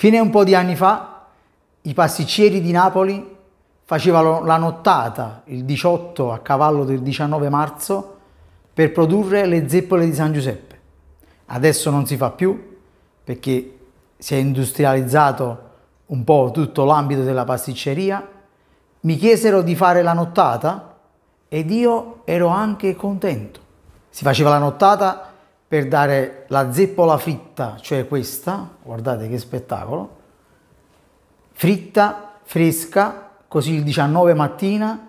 Fine un po' di anni fa i pasticcieri di Napoli facevano la nottata il 18 a cavallo del 19 marzo per produrre le zeppole di San Giuseppe. Adesso non si fa più perché si è industrializzato un po' tutto l'ambito della pasticceria. Mi chiesero di fare la nottata ed io ero anche contento. Si faceva la nottata per dare la zeppola fritta, cioè questa, guardate che spettacolo, fritta, fresca, così il 19 mattina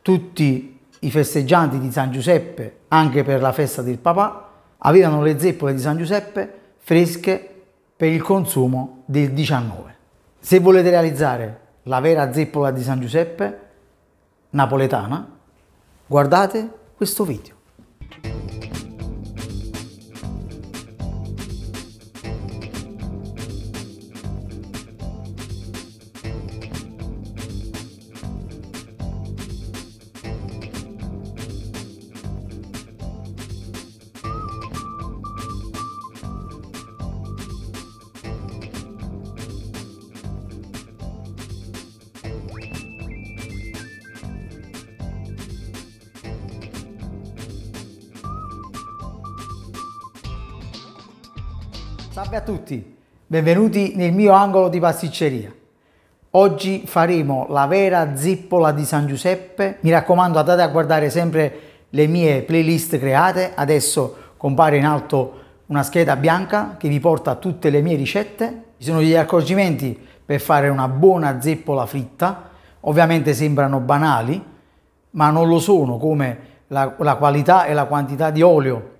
tutti i festeggianti di San Giuseppe, anche per la festa del papà, avevano le zeppole di San Giuseppe fresche per il consumo del 19. Se volete realizzare la vera zeppola di San Giuseppe, napoletana, guardate questo video. Salve a tutti, benvenuti nel mio angolo di pasticceria. Oggi faremo la vera zippola di San Giuseppe. Mi raccomando andate a guardare sempre le mie playlist create. Adesso compare in alto una scheda bianca che vi porta tutte le mie ricette. Ci sono degli accorgimenti per fare una buona zeppola fritta. Ovviamente sembrano banali, ma non lo sono come la, la qualità e la quantità di olio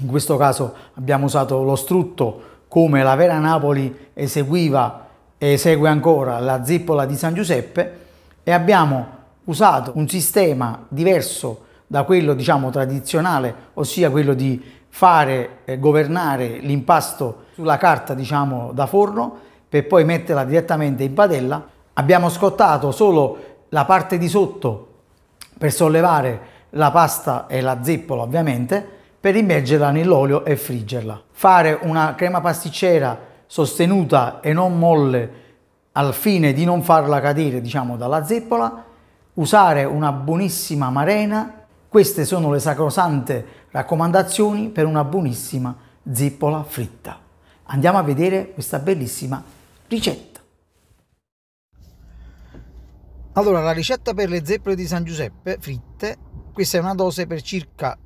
in questo caso abbiamo usato lo strutto come la vera Napoli eseguiva e esegue ancora la zeppola di San Giuseppe e abbiamo usato un sistema diverso da quello diciamo tradizionale, ossia quello di fare eh, governare l'impasto sulla carta diciamo da forno per poi metterla direttamente in padella. Abbiamo scottato solo la parte di sotto per sollevare la pasta e la zeppola ovviamente per immergerla nell'olio e friggerla. Fare una crema pasticcera sostenuta e non molle al fine di non farla cadere diciamo dalla zeppola, usare una buonissima marena, queste sono le sacrosante raccomandazioni per una buonissima zeppola fritta. Andiamo a vedere questa bellissima ricetta. Allora, la ricetta per le zeppole di San Giuseppe fritte, questa è una dose per circa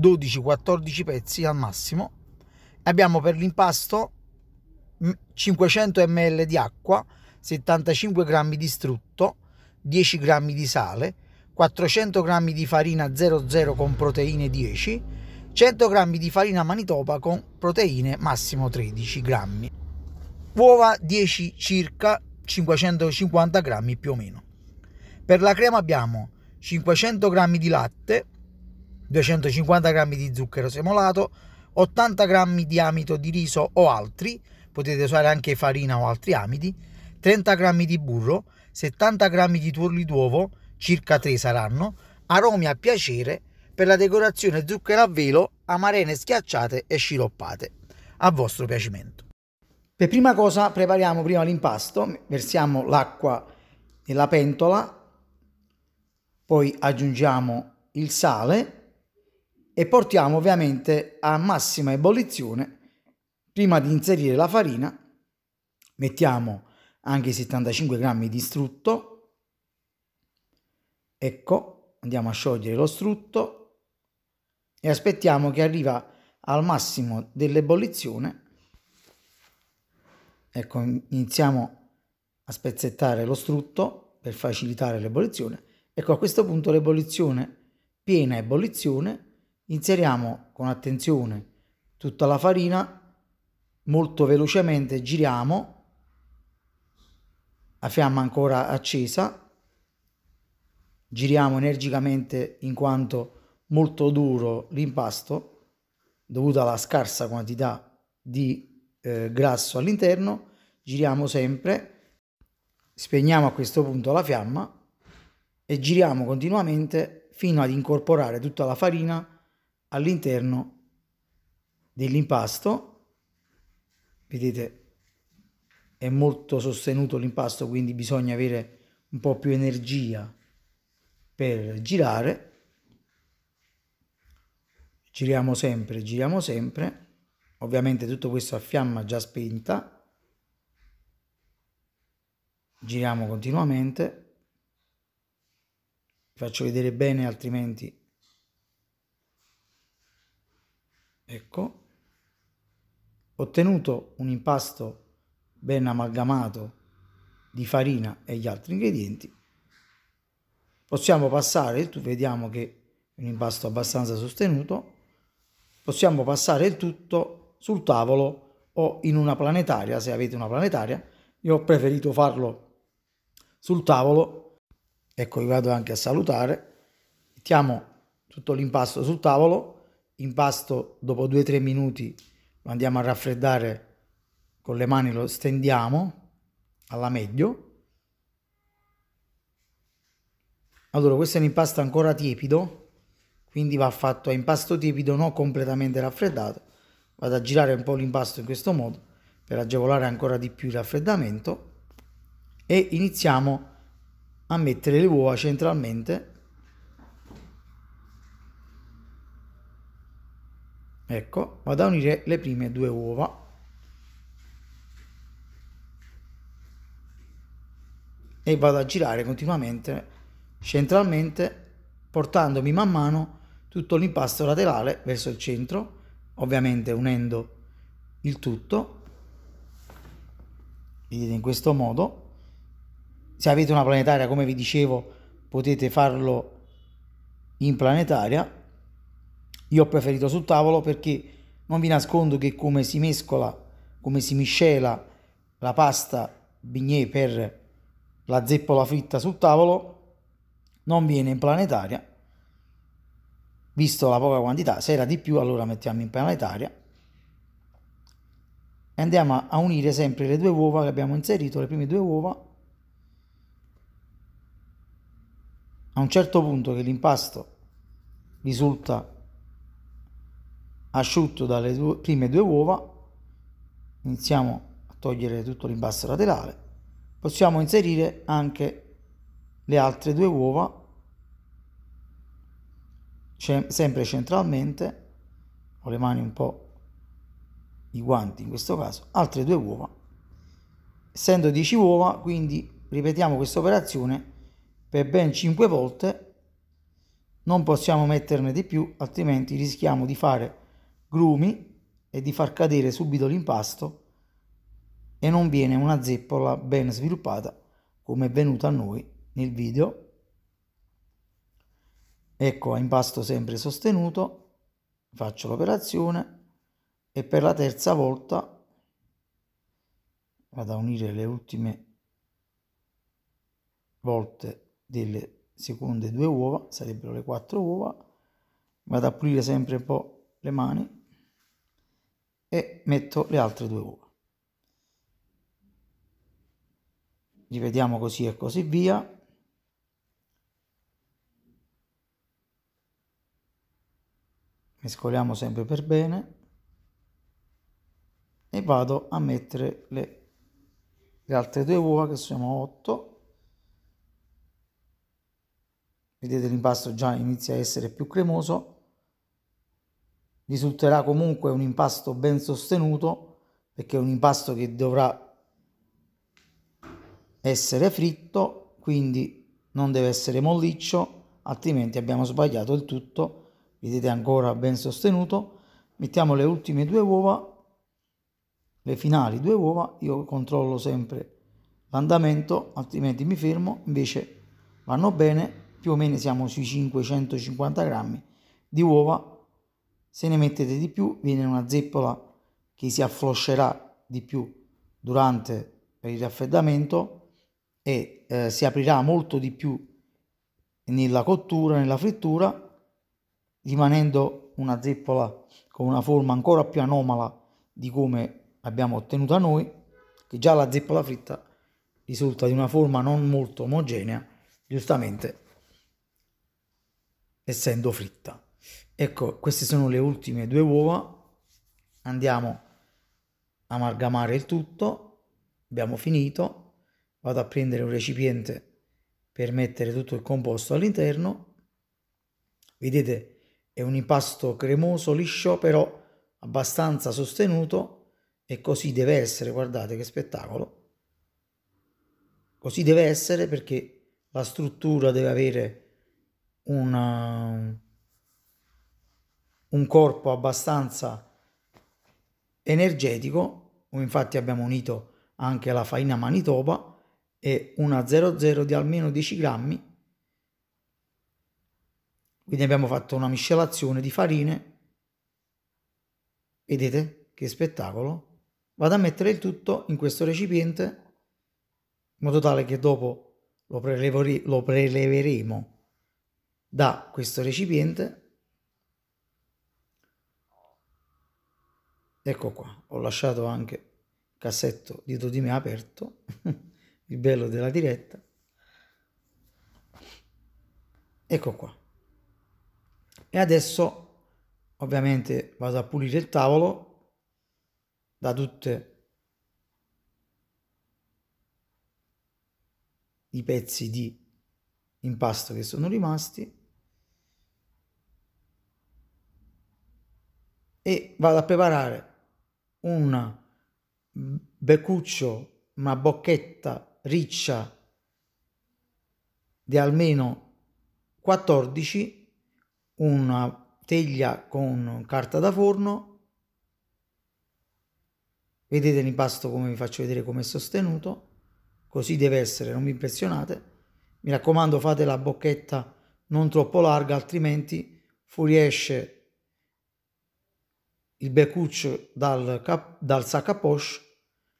12-14 pezzi al massimo. Abbiamo per l'impasto 500 ml di acqua, 75 g di strutto, 10 g di sale, 400 g di farina 00 con proteine 10, 100 g di farina manitopa con proteine massimo 13 g. Uova 10 circa 550 g più o meno. Per la crema abbiamo 500 g di latte, 250 g di zucchero semolato, 80 g di amito di riso o altri, potete usare anche farina o altri amidi, 30 g di burro, 70 g di tuorli d'uovo, circa 3 saranno, aromi a piacere, per la decorazione zucchero a velo, amarene schiacciate e sciroppate, a vostro piacimento. Per prima cosa prepariamo prima l'impasto, versiamo l'acqua nella pentola, poi aggiungiamo il sale e portiamo ovviamente a massima ebollizione. Prima di inserire la farina mettiamo anche 75 grammi di strutto. Ecco, andiamo a sciogliere lo strutto e aspettiamo che arriva al massimo dell'ebollizione. Ecco, iniziamo a spezzettare lo strutto per facilitare l'ebollizione. Ecco, a questo punto l'ebollizione, piena ebollizione, Inseriamo con attenzione tutta la farina, molto velocemente giriamo a fiamma ancora accesa, giriamo energicamente in quanto molto duro l'impasto dovuto alla scarsa quantità di eh, grasso all'interno, giriamo sempre, spegniamo a questo punto la fiamma e giriamo continuamente fino ad incorporare tutta la farina all'interno dell'impasto. Vedete, è molto sostenuto l'impasto, quindi bisogna avere un po' più energia per girare. Giriamo sempre, giriamo sempre. Ovviamente tutto questo a fiamma già spenta. Giriamo continuamente. faccio vedere bene, altrimenti ecco, ottenuto un impasto ben amalgamato di farina e gli altri ingredienti, possiamo passare, il tutto, vediamo che è un impasto abbastanza sostenuto, possiamo passare il tutto sul tavolo o in una planetaria, se avete una planetaria, io ho preferito farlo sul tavolo, ecco vi vado anche a salutare, mettiamo tutto l'impasto sul tavolo, impasto dopo 2-3 minuti lo andiamo a raffreddare con le mani, lo stendiamo alla meglio. Allora, questo è un impasto ancora tiepido, quindi va fatto a impasto tiepido, non completamente raffreddato. Vado a girare un po' l'impasto in questo modo per agevolare ancora di più il raffreddamento e iniziamo a mettere le uova centralmente ecco vado a unire le prime due uova e vado a girare continuamente centralmente portandomi man mano tutto l'impasto laterale verso il centro ovviamente unendo il tutto vedete in questo modo se avete una planetaria come vi dicevo potete farlo in planetaria io ho preferito sul tavolo perché non vi nascondo che come si mescola, come si miscela la pasta bignè per la zeppola fritta sul tavolo, non viene in planetaria. Visto la poca quantità, se era di più allora mettiamo in planetaria. E andiamo a unire sempre le due uova che abbiamo inserito, le prime due uova. A un certo punto che l'impasto risulta asciutto dalle due, prime due uova, iniziamo a togliere tutto l'imbasso laterale, possiamo inserire anche le altre due uova, sempre centralmente, con le mani un po' i guanti in questo caso, altre due uova, essendo 10 uova, quindi ripetiamo questa operazione per ben 5 volte non possiamo metterne di più altrimenti rischiamo di fare grumi e di far cadere subito l'impasto e non viene una zeppola ben sviluppata come è venuta a noi nel video. Ecco a impasto sempre sostenuto, faccio l'operazione e per la terza volta vado a unire le ultime volte delle seconde due uova, sarebbero le quattro uova, vado a pulire sempre un po' le mani e metto le altre due uova. Rivediamo così e così via. Mescoliamo sempre per bene e vado a mettere le, le altre due uova che sono 8 vedete l'impasto già inizia a essere più cremoso risulterà comunque un impasto ben sostenuto perché è un impasto che dovrà essere fritto, quindi non deve essere molliccio, altrimenti abbiamo sbagliato il tutto. Vedete ancora ben sostenuto. Mettiamo le ultime due uova, le finali due uova, io controllo sempre l'andamento, altrimenti mi fermo, invece vanno bene, più o meno siamo sui 550 grammi di uova se ne mettete di più viene una zeppola che si affloscerà di più durante il raffreddamento e eh, si aprirà molto di più nella cottura, nella frittura, rimanendo una zeppola con una forma ancora più anomala di come abbiamo ottenuta noi, che già la zeppola fritta risulta di una forma non molto omogenea, giustamente essendo fritta ecco queste sono le ultime due uova andiamo a amalgamare il tutto abbiamo finito vado a prendere un recipiente per mettere tutto il composto all'interno vedete è un impasto cremoso liscio però abbastanza sostenuto e così deve essere guardate che spettacolo così deve essere perché la struttura deve avere una, un corpo abbastanza energetico, infatti abbiamo unito anche la faina manitoba e una 00 di almeno 10 grammi, quindi abbiamo fatto una miscelazione di farine, vedete che spettacolo? Vado a mettere il tutto in questo recipiente in modo tale che dopo lo, preleveremo da questo recipiente ecco qua, ho lasciato anche il cassetto dietro di me aperto, il bello della diretta. Ecco qua. E adesso ovviamente vado a pulire il tavolo da tutte i pezzi di impasto che sono rimasti e vado a preparare un mm, beccuccio, una bocchetta riccia di almeno 14, una teglia con carta da forno, vedete l'impasto come vi faccio vedere come è sostenuto, così deve essere, non vi impressionate. Mi raccomando fate la bocchetta non troppo larga, altrimenti fuoriesce il beccuccio dal, cap- dal sac à poche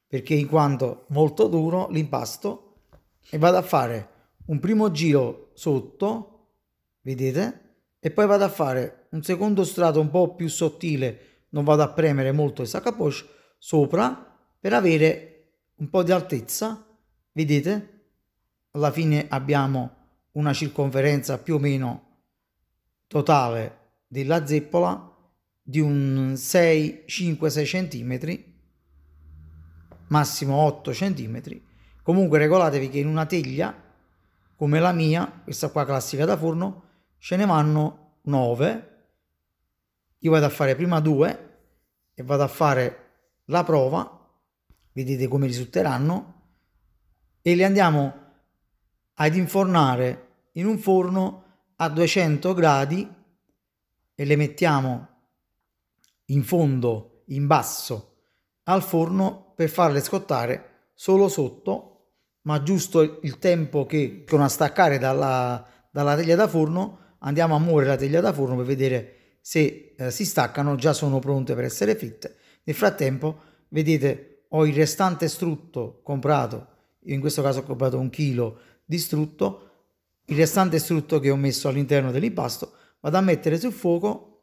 perché in quanto molto duro l'impasto e vado a fare un primo giro sotto, vedete? E poi vado a fare un secondo strato un po' più sottile, non vado a premere molto il sac à poche, sopra per avere un po' di altezza, vedete? Alla fine abbiamo una circonferenza più o meno totale della zeppola di un 6-5-6 cm, massimo 8 cm. Comunque regolatevi che in una teglia come la mia, questa qua classica da forno, ce ne vanno 9. Io vado a fare prima 2 e vado a fare la prova, vedete come risulteranno, e le andiamo ad infornare in un forno a 200 gradi e le mettiamo in fondo, in basso, al forno per farle scottare solo sotto, ma giusto il tempo che sono a staccare dalla, dalla teglia da forno, andiamo a muovere la teglia da forno per vedere se eh, si staccano, già sono pronte per essere fritte. Nel frattempo, vedete, ho il restante strutto comprato, io in questo caso ho comprato un chilo di strutto, il restante strutto che ho messo all'interno dell'impasto, vado a mettere sul fuoco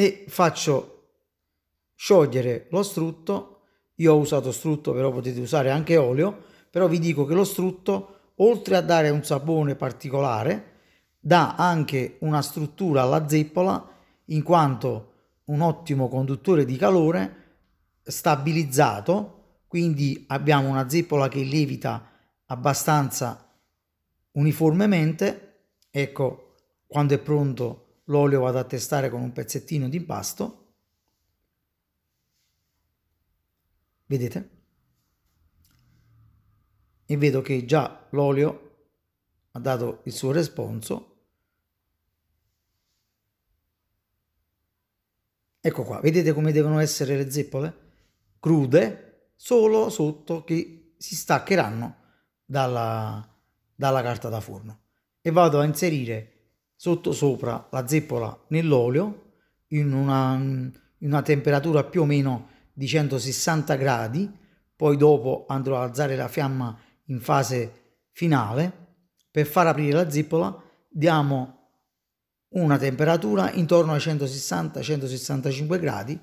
e faccio sciogliere lo strutto. Io ho usato strutto, però potete usare anche olio, però vi dico che lo strutto, oltre a dare un sapone particolare, dà anche una struttura alla zeppola, in quanto un ottimo conduttore di calore stabilizzato, quindi abbiamo una zeppola che lievita abbastanza uniformemente. Ecco, quando è pronto l'olio vado a testare con un pezzettino di impasto. Vedete? E vedo che già l'olio ha dato il suo responso. Ecco qua, vedete come devono essere le zeppole? Crude, solo sotto che si staccheranno dalla, dalla carta da forno. E vado a inserire sotto sopra la zeppola nell'olio in una, in una temperatura più o meno di 160 gradi, poi dopo andrò ad alzare la fiamma in fase finale. Per far aprire la zeppola diamo una temperatura intorno ai 160-165 gradi.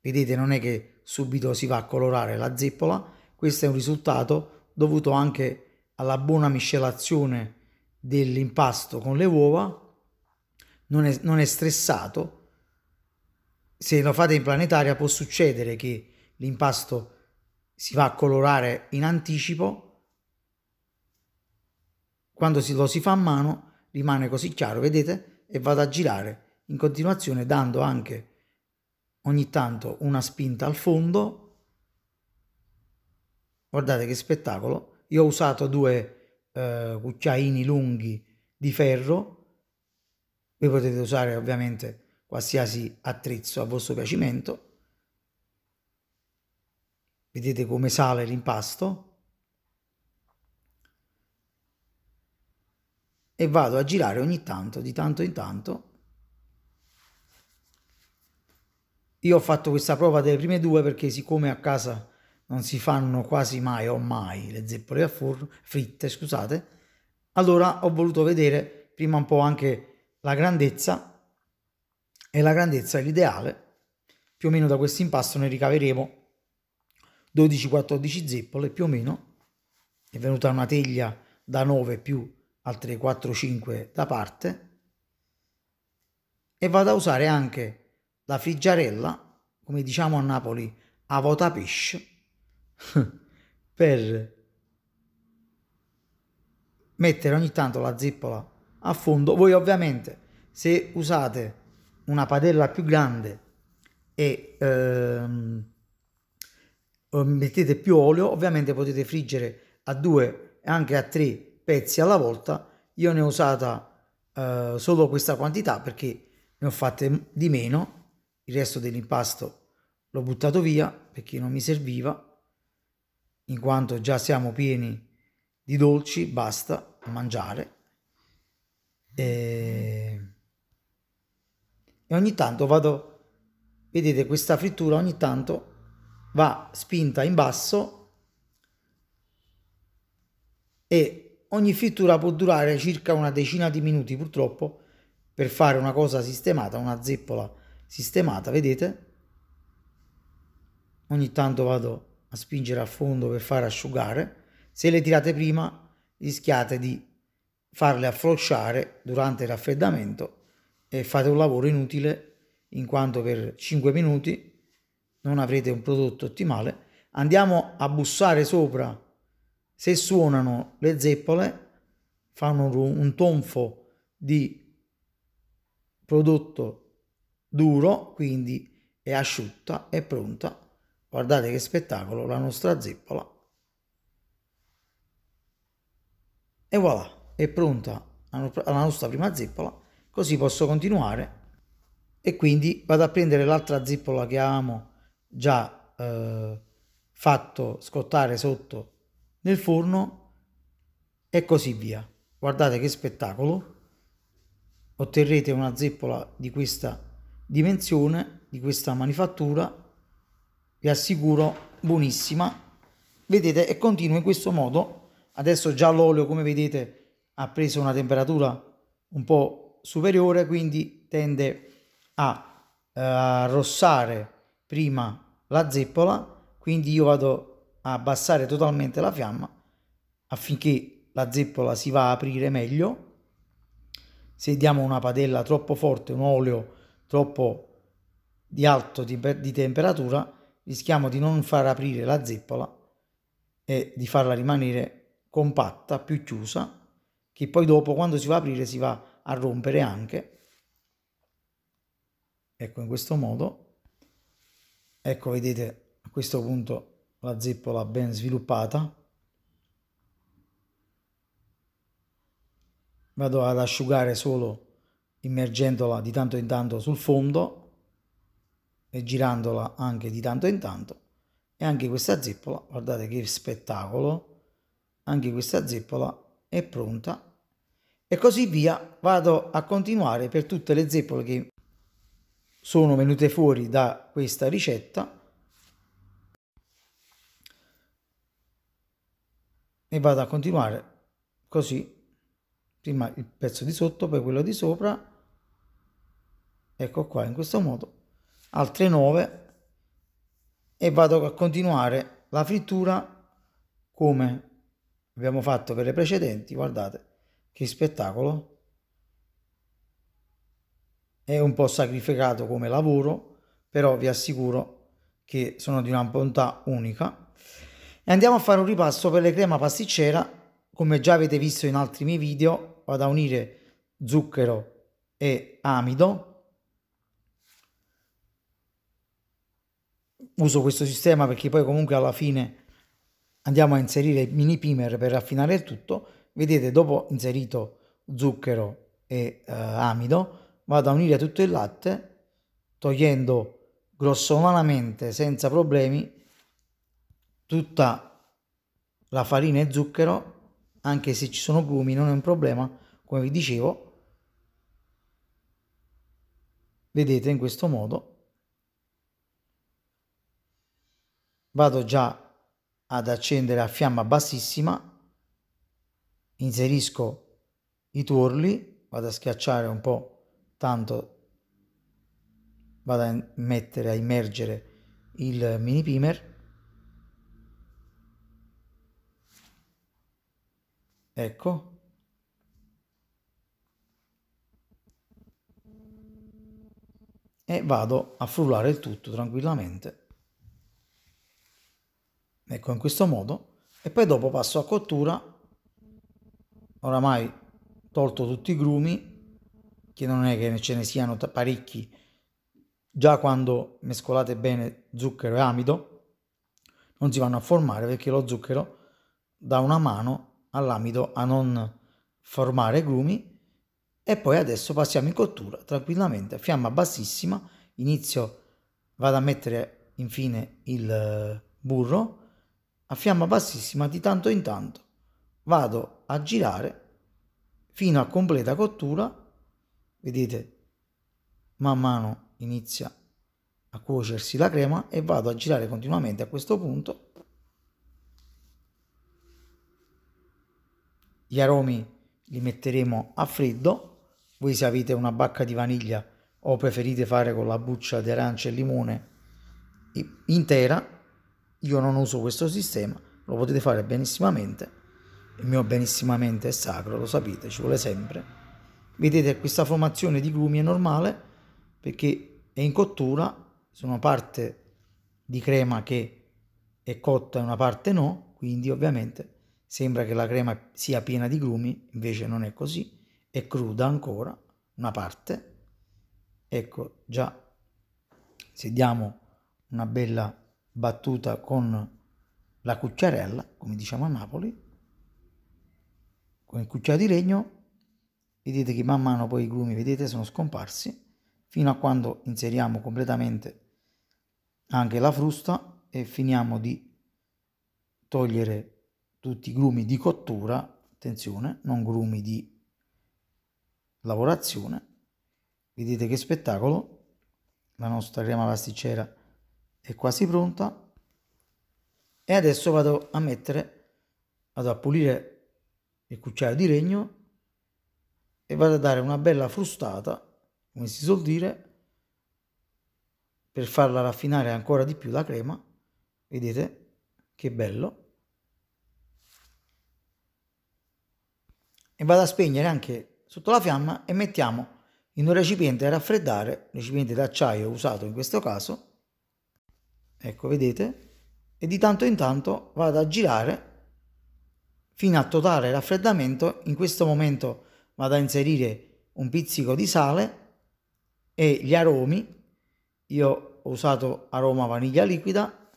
Vedete, non è che subito si va a colorare la zeppola, questo è un risultato dovuto anche alla buona miscelazione dell'impasto con le uova, non è, non è stressato, se lo fate in planetaria può succedere che l'impasto si va a colorare in anticipo, quando si, lo si fa a mano rimane così chiaro, vedete? E vado a girare in continuazione dando anche ogni tanto una spinta al fondo. Guardate che spettacolo! Io ho usato due eh, cucciaini lunghi di ferro. Voi potete usare ovviamente qualsiasi attrezzo a vostro piacimento. Vedete come sale l'impasto. E vado a girare ogni tanto, di tanto in tanto. Io ho fatto questa prova delle prime due perché siccome a casa non si fanno quasi mai o mai le zeppole a forno, fritte, scusate, allora ho voluto vedere prima un po' anche la grandezza e la grandezza è l'ideale. Più o meno da questo impasto ne ricaveremo 12-14 zeppole più o meno. È venuta una teglia da 9 più altre 4-5 da parte e vado a usare anche la friggiarella come diciamo a Napoli, avota pesce, per mettere ogni tanto la zeppola a fondo. Voi ovviamente se usate una padella più grande e ehm, mettete più olio, ovviamente potete friggere a due e anche a tre pezzi alla volta. Io ne ho usata eh, solo questa quantità perché ne ho fatte di meno, il resto dell'impasto l'ho buttato via perché non mi serviva in quanto già siamo pieni di dolci, basta mangiare. E... e, ogni tanto vado, vedete questa frittura ogni tanto va spinta in basso e ogni frittura può durare circa una decina di minuti purtroppo per fare una cosa sistemata, una zeppola sistemata, vedete? Ogni tanto vado a spingere a fondo per far asciugare. Se le tirate prima rischiate di farle afflosciare durante il raffreddamento e fate un lavoro inutile in quanto per 5 minuti non avrete un prodotto ottimale. Andiamo a bussare sopra. Se suonano le zeppole fanno un tonfo di prodotto duro, quindi è asciutta, è pronta Guardate che spettacolo, la nostra zeppola. E voilà, è pronta la nostra prima zeppola, così posso continuare e quindi vado a prendere l'altra zeppola che avevamo già eh, fatto scottare sotto nel forno e così via. Guardate che spettacolo, otterrete una zeppola di questa dimensione, di questa manifattura vi assicuro buonissima vedete è continua in questo modo adesso già l'olio come vedete ha preso una temperatura un po' superiore quindi tende a eh, arrossare prima la zeppola quindi io vado a abbassare totalmente la fiamma affinché la zeppola si va a aprire meglio se diamo una padella troppo forte un olio troppo di alto di, di temperatura rischiamo di non far aprire la zeppola e di farla rimanere compatta, più chiusa, che poi dopo quando si va a aprire si va a rompere anche. Ecco in questo modo, ecco vedete a questo punto la zeppola ben sviluppata. Vado ad asciugare solo immergendola di tanto in tanto sul fondo e girandola anche di tanto in tanto. E anche questa zeppola, guardate che spettacolo, anche questa zeppola è pronta. E così via, vado a continuare per tutte le zeppole che sono venute fuori da questa ricetta. E vado a continuare così prima il pezzo di sotto poi quello di sopra ecco qua in questo modo altre 9 e vado a continuare la frittura come abbiamo fatto per le precedenti guardate che spettacolo è un po' sacrificato come lavoro però vi assicuro che sono di una bontà unica e andiamo a fare un ripasso per le crema pasticcera come già avete visto in altri miei video vado a unire zucchero e amido uso questo sistema perché poi comunque alla fine andiamo a inserire il mini primer per raffinare il tutto, vedete dopo inserito zucchero e eh, amido, vado a unire tutto il latte togliendo grossomanamente senza problemi tutta la farina e zucchero, anche se ci sono grumi non è un problema, come vi dicevo. Vedete in questo modo vado già ad accendere a fiamma bassissima, inserisco i tuorli, vado a schiacciare un po' tanto, vado a mettere, a immergere il mini primer, ecco, e vado a frullare il tutto tranquillamente ecco in questo modo e poi dopo passo a cottura oramai tolto tutti i grumi che non è che ce ne siano parecchi già quando mescolate bene zucchero e amido non si vanno a formare perché lo zucchero dà una mano all'amido a non formare grumi e poi adesso passiamo in cottura tranquillamente a fiamma bassissima inizio vado a mettere infine il eh, burro a fiamma bassissima di tanto in tanto. Vado a girare fino a completa cottura. Vedete, man mano inizia a cuocersi la crema e vado a girare continuamente a questo punto. Gli aromi li metteremo a freddo. Voi se avete una bacca di vaniglia o preferite fare con la buccia di arancia e limone intera, io non uso questo sistema, lo potete fare benissimamente, il mio benissimamente è sacro, lo sapete, ci vuole sempre. Vedete questa formazione di grumi è normale perché è in cottura, sono parte di crema che è cotta e una parte no, quindi ovviamente sembra che la crema sia piena di grumi, invece non è così, è cruda ancora, una parte. Ecco, già se diamo una bella battuta con la cucciarella, come diciamo a Napoli, con il cucchiaio di legno, vedete che man mano poi i grumi, vedete, sono scomparsi, fino a quando inseriamo completamente anche la frusta e finiamo di togliere tutti i grumi di cottura, attenzione, non grumi di lavorazione. Vedete che spettacolo, la nostra crema pasticcera è quasi pronta e adesso vado a mettere vado a pulire il cucchiaio di legno e vado a dare una bella frustata come si suol dire per farla raffinare ancora di più la crema vedete che bello e vado a spegnere anche sotto la fiamma e mettiamo in un recipiente a raffreddare, recipiente d'acciaio usato in questo caso, ecco vedete e di tanto in tanto vado a girare fino a totale raffreddamento in questo momento vado a inserire un pizzico di sale e gli aromi io ho usato aroma vaniglia liquida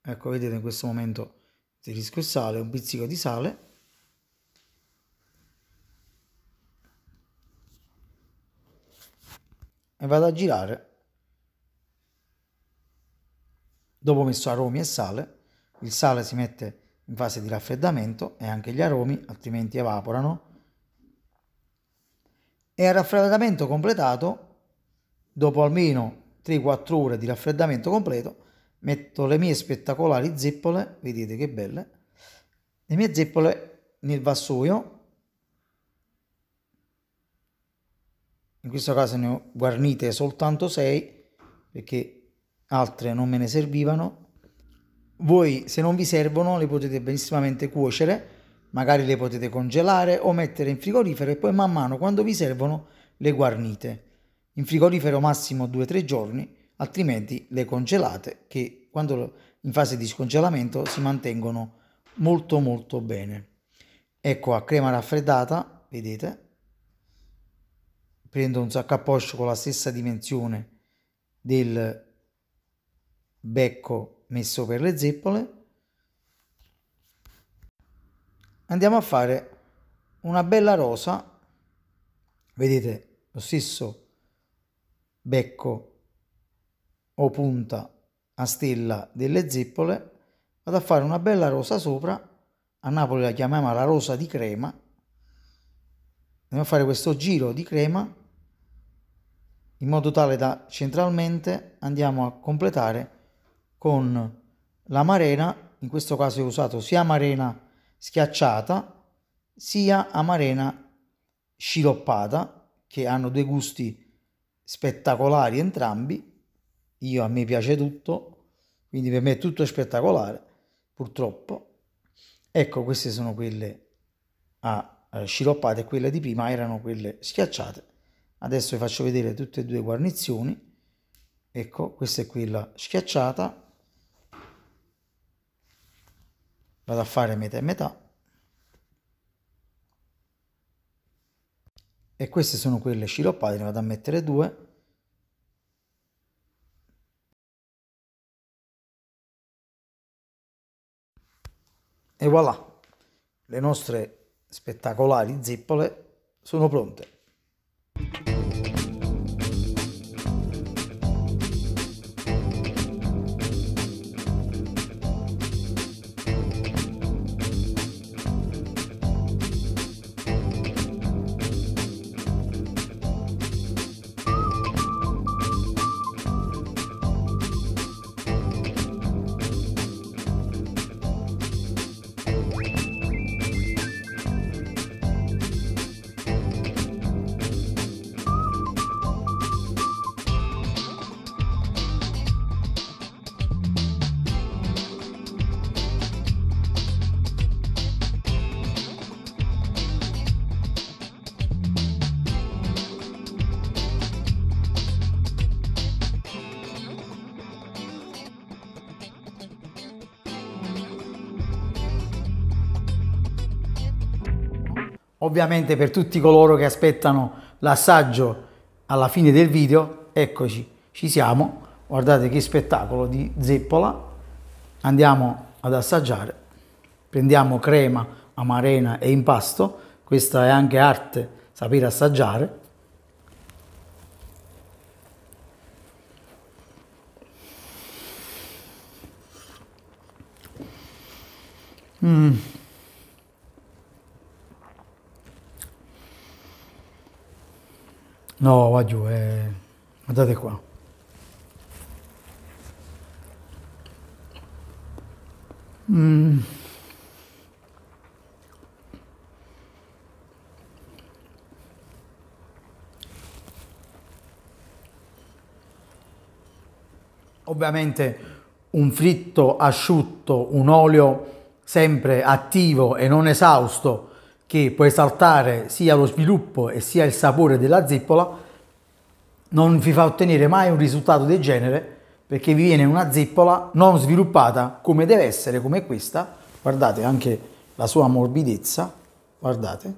ecco vedete in questo momento inserisco il sale un pizzico di sale e vado a girare Dopo messo aromi e sale, il sale si mette in fase di raffreddamento e anche gli aromi, altrimenti evaporano. E al raffreddamento completato, dopo almeno 3-4 ore di raffreddamento completo, metto le mie spettacolari zeppole, vedete che belle, le mie zeppole nel vassoio, in questo caso ne ho guarnite soltanto 6 perché altre non me ne servivano. Voi se non vi servono le potete benissimamente cuocere, magari le potete congelare o mettere in frigorifero e poi man mano quando vi servono le guarnite. In frigorifero massimo 2-3 giorni, altrimenti le congelate che quando in fase di scongelamento si mantengono molto molto bene. Ecco a crema raffreddata, vedete, prendo un sacco a poche con la stessa dimensione del becco messo per le zeppole, andiamo a fare una bella rosa, vedete lo stesso becco o punta a stella delle zeppole, vado a fare una bella rosa sopra, a Napoli la chiamiamo la rosa di crema, andiamo a fare questo giro di crema in modo tale da centralmente andiamo a completare con la marena, in questo caso ho usato sia marena schiacciata sia amarena sciroppata, che hanno due gusti spettacolari entrambi. Io a me piace tutto, quindi per me è tutto spettacolare, purtroppo. Ecco, queste sono quelle a ah, eh, sciroppate, quelle di prima erano quelle schiacciate. Adesso vi faccio vedere tutte e due guarnizioni. Ecco, questa è quella schiacciata vado a fare metà e metà e queste sono quelle sciroppate ne vado a mettere due e voilà le nostre spettacolari zippole sono pronte Ovviamente per tutti coloro che aspettano l'assaggio alla fine del video, eccoci, ci siamo. Guardate che spettacolo di zeppola. Andiamo ad assaggiare. Prendiamo crema, amarena e impasto. Questa è anche arte, sapere assaggiare. Mmm. No, va giù, eh. guardate qua. Mm. Ovviamente un fritto asciutto, un olio sempre attivo e non esausto che può esaltare sia lo sviluppo e sia il sapore della zeppola, non vi fa ottenere mai un risultato del genere perché vi viene una zeppola non sviluppata come deve essere, come questa. Guardate anche la sua morbidezza, guardate.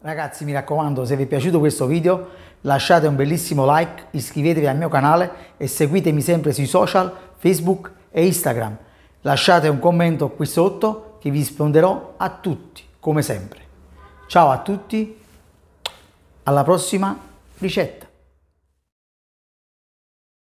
Ragazzi mi raccomando se vi è piaciuto questo video lasciate un bellissimo like, iscrivetevi al mio canale e seguitemi sempre sui social, Facebook e Instagram. Lasciate un commento qui sotto che vi risponderò a tutti, come sempre. Ciao a tutti, alla prossima ricetta.